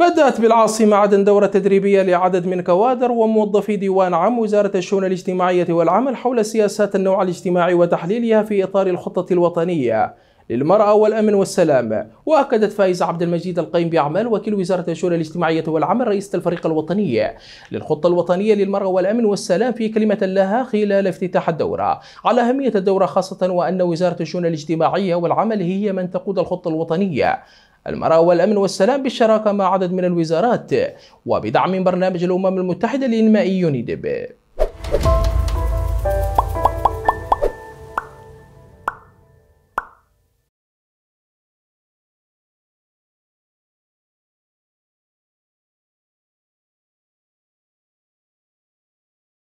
بدأت بالعاصمة عدن دورة تدريبية لعدد من كوادر وموظفي ديوان عام وزارة الشؤون الاجتماعية والعمل حول سياسات النوع الاجتماعي وتحليلها في إطار الخطة الوطنية للمرأة والأمن والسلام وأكدت فايزة عبد المجيد القيم بأعمال وكيل وزارة الشؤون الاجتماعية والعمل رئيسة الفريق الوطني للخطة الوطنية للمرأة والأمن والسلام في كلمة لها خلال افتتاح الدورة على أهمية الدورة خاصة وأن وزارة الشؤون الاجتماعية والعمل هي من تقود الخطة الوطنية المرأة والأمن والسلام بالشراكة مع عدد من الوزارات وبدعم برنامج الأمم المتحدة الإنمائي يونيدب